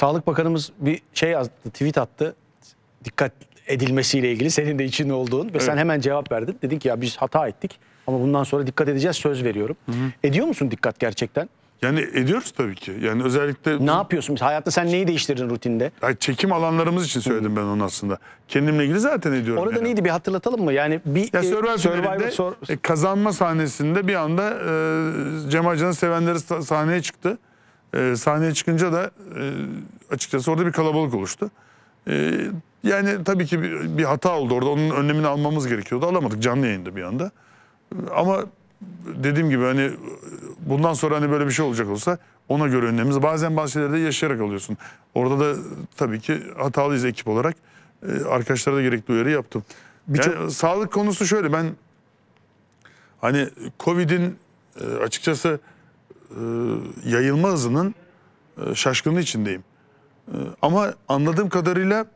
Sağlık Bakanımız bir şey yazdı, tweet attı. Dikkat edilmesiyle ilgili senin de için olduğun ve evet. sen hemen cevap verdin. Dedin ki ya biz hata ettik ama bundan sonra dikkat edeceğiz söz veriyorum. Hı hı. Ediyor musun dikkat gerçekten? Yani ediyoruz tabii ki. Yani özellikle... Ne yapıyorsun? Hayatta sen neyi değiştirdin rutinde? Yani çekim alanlarımız için söyledim ben onu aslında. Kendimle ilgili zaten ediyorum. Orada yani. neydi bir hatırlatalım mı? Yani bir ya e, Survivor, Survivor sor... E, kazanma sahnesinde bir anda e, Cem Hacı'nın sevenleri sahneye çıktı. E, sahneye çıkınca da e, açıkçası orada bir kalabalık oluştu. E, yani tabii ki bir, bir hata oldu orada. Onun önlemini almamız gerekiyordu. Alamadık canlı yayında bir anda. Ee, ama dediğim gibi hani bundan sonra hani böyle bir şey olacak olsa ona göre önlemimiz. Bazen bazı şeyleri de yaşayarak alıyorsun. Orada da tabii ki hatalıyız ekip olarak. E, arkadaşlara da gerekli uyarı yaptım. Bir yani çok... sağlık konusu şöyle ben hani Covid'in e, açıkçası e, yayılma hızının e, şaşkınlığı içindeyim. E, ama anladığım kadarıyla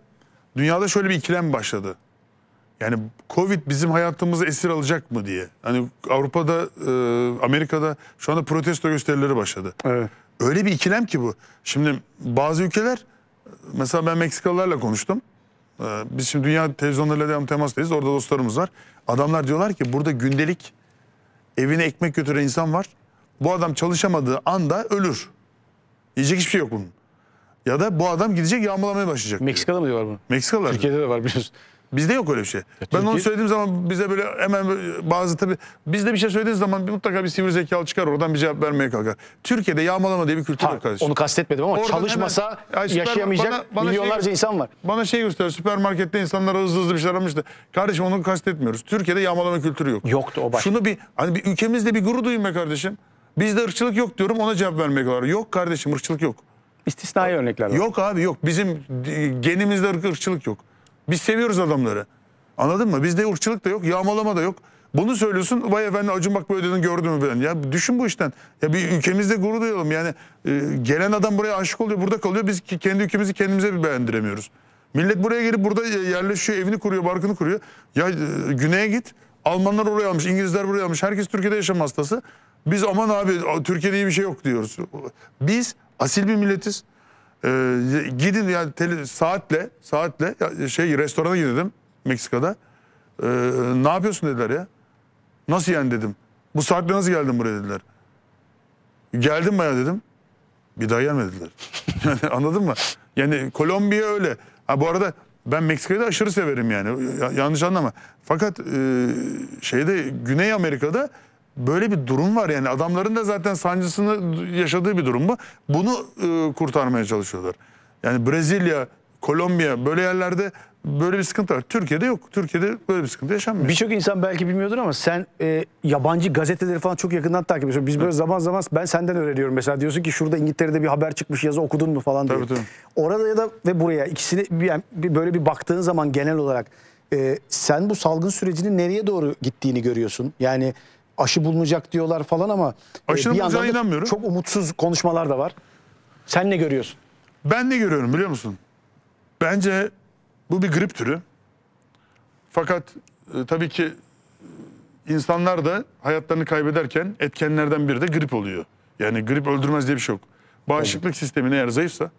dünyada şöyle bir ikilem başladı. Yani Covid bizim hayatımızı esir alacak mı diye. Hani Avrupa'da, Amerika'da şu anda protesto gösterileri başladı. Evet. Öyle bir ikilem ki bu. Şimdi bazı ülkeler, mesela ben Meksikalılarla konuştum. Biz şimdi dünya televizyonlarıyla devam temastayız. Orada dostlarımız var. Adamlar diyorlar ki burada gündelik evine ekmek götüren insan var. Bu adam çalışamadığı anda ölür. Yiyecek hiçbir şey yok bunun. Ya da bu adam gidecek yağmalamaya başlayacak. Meksika'da mı diyorlar bunu? Meksikalılar. Türkiye'de de var biliyorsun. Bizde yok öyle bir şey. Ya, ben Türkiye... onu söylediğim zaman bize böyle hemen bazı tabii bizde bir şey söylediğiniz zaman mutlaka bir sivri zekalı çıkar oradan bir cevap vermeye kalkar. Türkiye'de yağmalama diye bir kültür ha, yok kardeşim. Onu kastetmedim ama Oradan çalışmasa hemen, ya, yaşayamayacak bana, bana şey milyonlarca şey, insan var. Bana şey göster süpermarkette insanlar hızlı hızlı bir şeyler almıştı. Kardeşim onu kastetmiyoruz. Türkiye'de yağmalama kültürü yok. Yoktu o baş. Şunu bir hani bir ülkemizde bir gurur duyun be kardeşim. Bizde ırkçılık yok diyorum ona cevap vermek var. Yok kardeşim ırkçılık yok. İstisnai örnekler var. Yok abi yok. Bizim genimizde ırk, ırkçılık yok. Biz seviyoruz adamları. Anladın mı? Bizde ırkçılık da yok, yağmalama da yok. Bunu söylüyorsun, vay efendim Acun bak böyle dedin gördün mü falan. Ya düşün bu işten. Ya bir ülkemizde gurur duyalım. Yani e, gelen adam buraya aşık oluyor, burada kalıyor. Biz kendi ülkemizi kendimize bir beğendiremiyoruz. Millet buraya gelip burada e, yerleşiyor, evini kuruyor, barkını kuruyor. Ya e, güneye git, Almanlar oraya almış, İngilizler buraya almış. Herkes Türkiye'de yaşam hastası. Biz aman abi Türkiye'de iyi bir şey yok diyoruz. Biz asil bir milletiz. Ee, gidin yani tele, saatle saatle şey restorana gidiyordum Meksika'da. Ee, ne yapıyorsun dediler ya. Nasıl yani dedim. Bu saatle nasıl geldin buraya dediler. Geldim baya dedim. Bir daha gelmediler. yani anladın mı? Yani Kolombiya öyle. Ha bu arada ben Meksika'yı da aşırı severim yani. yanlış anlama. Fakat e, şeyde Güney Amerika'da böyle bir durum var yani. Adamların da zaten sancısını yaşadığı bir durum bu. Bunu e, kurtarmaya çalışıyorlar. Yani Brezilya Kolombiya böyle yerlerde böyle bir sıkıntı var. Türkiye'de yok. Türkiye'de böyle bir sıkıntı yaşanmıyor. Birçok insan belki bilmiyordur ama sen e, yabancı gazeteleri falan çok yakından takip ediyorsun. Biz böyle evet. zaman zaman ben senden öğreniyorum mesela. Diyorsun ki şurada İngiltere'de bir haber çıkmış yazı okudun mu falan diye. Tabii, tabii. Orada ya da ve buraya ikisini yani böyle bir baktığın zaman genel olarak e, sen bu salgın sürecinin nereye doğru gittiğini görüyorsun. Yani aşı bulunacak diyorlar falan ama e, Aşının e, bir inanmıyorum. çok umutsuz konuşmalar da var. Sen ne görüyorsun? Ben ne görüyorum biliyor musun? Bence bu bir grip türü. Fakat e, tabii ki e, insanlar da hayatlarını kaybederken etkenlerden biri de grip oluyor. Yani grip öldürmez diye bir şey yok. Bağışıklık evet. sistemin eğer zayıfsa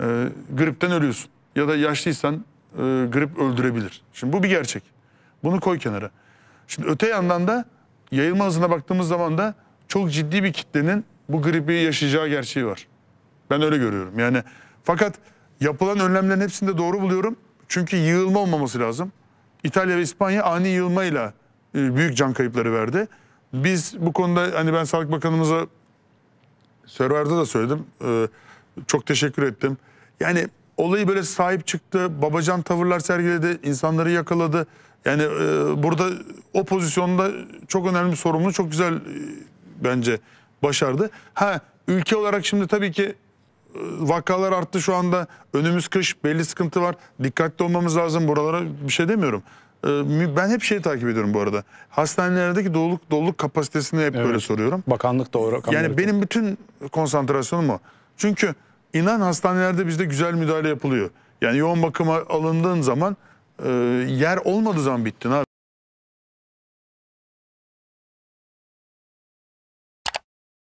e, gripten ölüyorsun. Ya da yaşlıysan e, grip öldürebilir. Şimdi bu bir gerçek. Bunu koy kenara. Şimdi öte yandan da yayılma hızına baktığımız zaman da çok ciddi bir kitlenin bu gribi yaşayacağı gerçeği var. Ben öyle görüyorum. Yani fakat Yapılan önlemlerin hepsini de doğru buluyorum. Çünkü yığılma olmaması lazım. İtalya ve İspanya ani yığılmayla e, büyük can kayıpları verdi. Biz bu konuda hani ben Sağlık Bakanımıza Server'da da söyledim. E, çok teşekkür ettim. Yani olayı böyle sahip çıktı. Babacan tavırlar sergiledi. insanları yakaladı. Yani e, burada o pozisyonda çok önemli sorumluluğu çok güzel bence başardı. Ha ülke olarak şimdi tabii ki ee, vakalar arttı şu anda. Önümüz kış belli sıkıntı var. Dikkatli olmamız lazım buralara bir şey demiyorum. Ee, ben hep şeyi takip ediyorum bu arada. Hastanelerdeki doluluk, doluluk kapasitesini hep evet. böyle soruyorum. Bakanlık doğru. Yani benim bütün konsantrasyonum o. Çünkü inan hastanelerde bizde güzel müdahale yapılıyor. Yani yoğun bakıma alındığın zaman e, yer olmadığı zaman bittin abi.